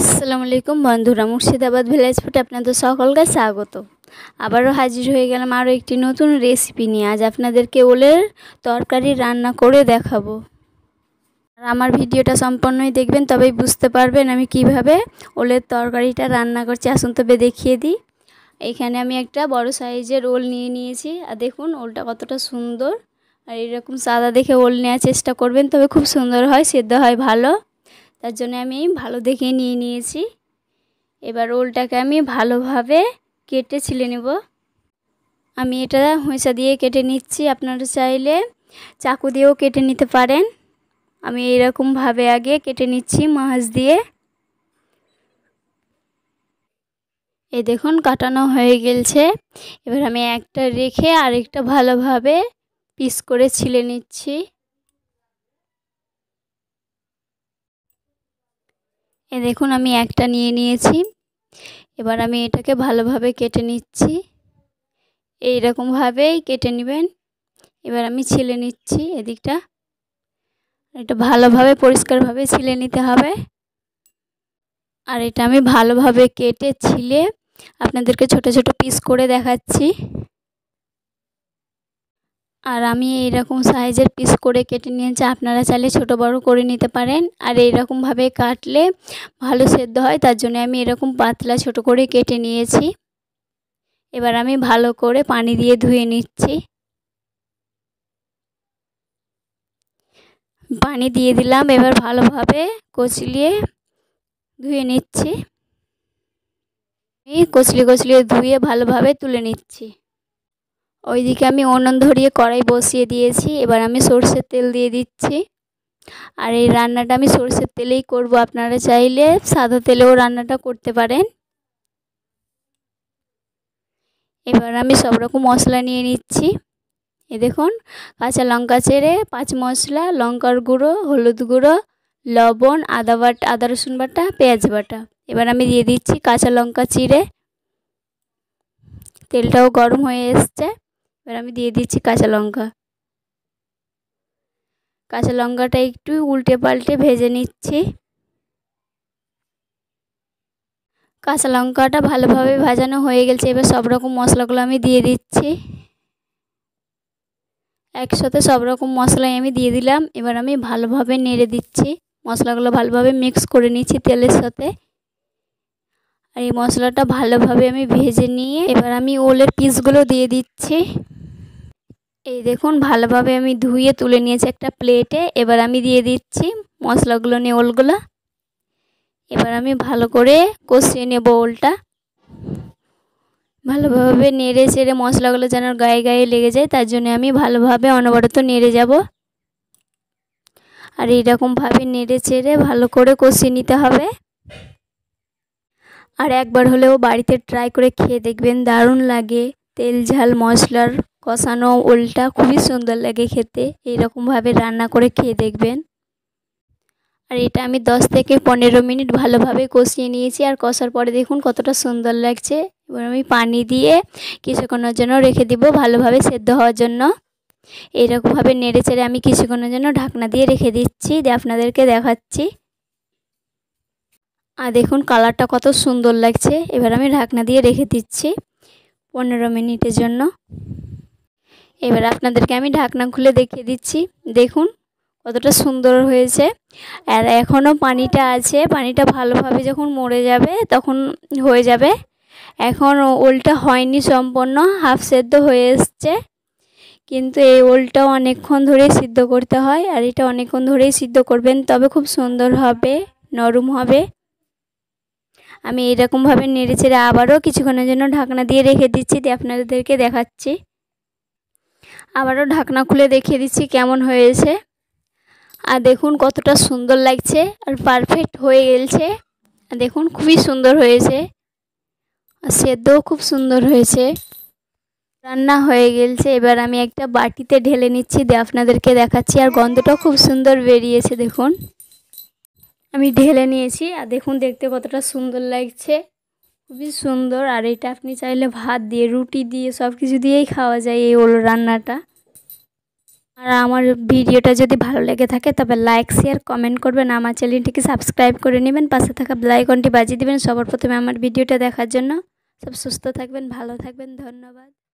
আসসালামু আলাইকুম বন্ধুরা মুর্শিদাবাদ ভিলেজ ফুটে আপনাদের সকলকে স্বাগত আবারও হাজির হয়ে গেলাম আরও একটি নতুন রেসিপি নিয়ে আজ আপনাদেরকে ওলের তরকারি রান্না করে দেখাবো আর আমার ভিডিওটা সম্পন্নই দেখবেন তবেই বুঝতে পারবেন আমি কিভাবে ওলের তরকারিটা রান্না করছি আসুন তবে দেখিয়ে দিই এখানে আমি একটা বড় সাইজের ওল নিয়ে নিয়েছি আর দেখুন ওলটা কতটা সুন্দর আর এরকম সাদা দেখে ওল নেওয়ার চেষ্টা করবেন তবে খুব সুন্দর হয় সেদ্ধ হয় ভালো তার জন্য আমি ভালো দেখে নিয়ে নিয়েছি এবার ওলটাকে আমি ভালোভাবে কেটে ছিলে নেব আমি এটা হইসা দিয়ে কেটে নিচ্ছি আপনারা চাইলে চাকু দিয়েও কেটে নিতে পারেন আমি এরকমভাবে আগে কেটে নিচ্ছি মাছ দিয়ে এ দেখুন কাটানো হয়ে গেছে এবার আমি একটা রেখে আরেকটা ভালোভাবে পিস করে ছিলে নিচ্ছি এ দেখুন আমি একটা নিয়ে নিয়েছি এবার আমি এটাকে ভালোভাবে কেটে নিচ্ছি এই রকমভাবেই কেটে নেবেন এবার আমি ছিলে নিচ্ছি এদিকটা এটা ভালোভাবে পরিষ্কারভাবে ছিলে নিতে হবে আর এটা আমি ভালোভাবে কেটে ছিলে আপনাদেরকে ছোট ছোট পিস করে দেখাচ্ছি আর আমি এইরকম সাইজের পিস করে কেটে নিয়েছি আপনারা চাইলে ছোট বড় করে নিতে পারেন আর এইরকমভাবে কাটলে ভালো সেদ্ধ হয় তার জন্য আমি এরকম পাতলা ছোট করে কেটে নিয়েছি এবার আমি ভালো করে পানি দিয়ে ধুয়ে নিচ্ছি পানি দিয়ে দিলাম এবার ভালোভাবে কচলিয়ে ধুয়ে নিচ্ছি কচলি কচলিয়ে ধুয়ে ভালোভাবে তুলে নিচ্ছি ওইদিকে আমি অনন ধরিয়ে কড়াই বসিয়ে দিয়েছি এবার আমি সর্ষের তেল দিয়ে দিচ্ছি আর এই রান্নাটা আমি সর্ষের তেলেই করব আপনারা চাইলে সাদা তেলেও রান্নাটা করতে পারেন এবার আমি সব রকম মশলা নিয়ে নিচ্ছি এ দেখুন কাঁচা লঙ্কা ছেড়ে পাঁচ মশলা লঙ্কার গুঁড়ো হলুদ গুঁড়ো লবণ আদা বাটা আদা রসুন বাটা পেঁয়াজ বাটা এবার আমি দিয়ে দিচ্ছি কাঁচা লঙ্কা চিড়ে তেলটাও গরম হয়ে এসছে এবার আমি দিয়ে দিচ্ছি কাঁচা লঙ্কা কাঁচা লঙ্কাটা একটু উল্টে পাল্টে ভেজে নিচ্ছি কাঁচা লঙ্কাটা ভালোভাবে ভাজানো হয়ে গেছে এবার সব রকম মশলাগুলো আমি দিয়ে দিচ্ছি একসাথে সব রকম মশলাই আমি দিয়ে দিলাম এবার আমি ভালোভাবে নেড়ে দিচ্ছি মশলাগুলো ভালোভাবে মিক্স করে নিচ্ছি তেলের সাথে আর এই মশলাটা ভালোভাবে আমি ভেজে নিয়ে এবার আমি ওলের পিসগুলো দিয়ে দিচ্ছি এই দেখুন ভালোভাবে আমি ধুয়ে তুলে নিয়েছি একটা প্লেটে এবার আমি দিয়ে দিচ্ছি মশলাগুলো নিয়ে ওলগুলো এবার আমি ভালো করে কষিয়ে নেবো ওলটা ভালোভাবে নেড়ে চেড়ে মশলাগুলো যেন গায়ে গায়ে লেগে যায় তার জন্য আমি ভালোভাবে অনবরত নেড়ে যাব আর এইরকমভাবে নেড়ে চেড়ে ভালো করে কষিয়ে নিতে হবে আর একবার হলেও বাড়িতে ট্রাই করে খেয়ে দেখবেন দারুণ লাগে তেল ঝাল মশলার কষানো ওলটা খুবই সুন্দর লাগে খেতে এইরকমভাবে রান্না করে খেয়ে দেখবেন আর এটা আমি 10 থেকে পনেরো মিনিট ভালোভাবে কষিয়ে নিয়েছি আর কষার পরে দেখুন কতটা সুন্দর লাগছে এবার আমি পানি দিয়ে কিছুক্ষণের জন্য রেখে দিব ভালোভাবে সেদ্ধ হওয়ার জন্য এইরকমভাবে নেড়ে চেড়ে আমি কিছুক্ষণের জন্য ঢাকনা দিয়ে রেখে দিচ্ছি দিয়ে আপনাদেরকে দেখাচ্ছি আর দেখুন কালারটা কত সুন্দর লাগছে এবার আমি ঢাকনা দিয়ে রেখে দিচ্ছি পনেরো মিনিটের জন্য এবার আপনাদেরকে আমি ঢাকনা খুলে দেখিয়ে দিচ্ছি দেখুন কতটা সুন্দর হয়েছে আর এখনও পানিটা আছে পানিটা ভালোভাবে যখন মরে যাবে তখন হয়ে যাবে এখন ওলটা হয়নি সম্পূর্ণ হাফ সেদ্ধ হয়ে এসছে কিন্তু এই ওলটা অনেকক্ষণ ধরেই সিদ্ধ করতে হয় আর এটা অনেকক্ষণ ধরেই সিদ্ধ করবেন তবে খুব সুন্দর হবে নরম হবে আমি এরকমভাবে নেড়ে চেড়ে আবারও কিছুক্ষণের জন্য ঢাকনা দিয়ে রেখে দিচ্ছি দিয়ে আপনাদেরকে দেখাচ্ছি আবারও ঢাকনা খুলে দেখিয়ে দিচ্ছি কেমন হয়েছে আর দেখুন কতটা সুন্দর লাগছে আর পারফেক্ট হয়ে গেলছে আর দেখুন খুবই সুন্দর হয়েছে আর সেদ্ধও খুব সুন্দর হয়েছে রান্না হয়ে গেলছে এবার আমি একটা বাটিতে ঢেলে নিচ্ছি দিয়ে আপনাদেরকে দেখাচ্ছি আর গন্ধটাও খুব সুন্দর বেরিয়েছে দেখুন আমি ঢেলে নিয়েছি আর দেখুন দেখতে কতটা সুন্দর লাগছে খুবই সুন্দর আর এটা আপনি চাইলে ভাত দিয়ে রুটি দিয়ে সব কিছু দিয়েই খাওয়া যায় এই ওলো রান্নাটা আর আমার ভিডিওটা যদি ভালো লেগে থাকে তবে লাইক শেয়ার কমেন্ট করবেন আমার চ্যানেলটিকে সাবস্ক্রাইব করে নেবেন পাশে থাকা ব্লাইকনটি বাজিয়ে দেবেন সবার প্রথমে আমার ভিডিওটা দেখার জন্য সব সুস্থ থাকবেন ভালো থাকবেন ধন্যবাদ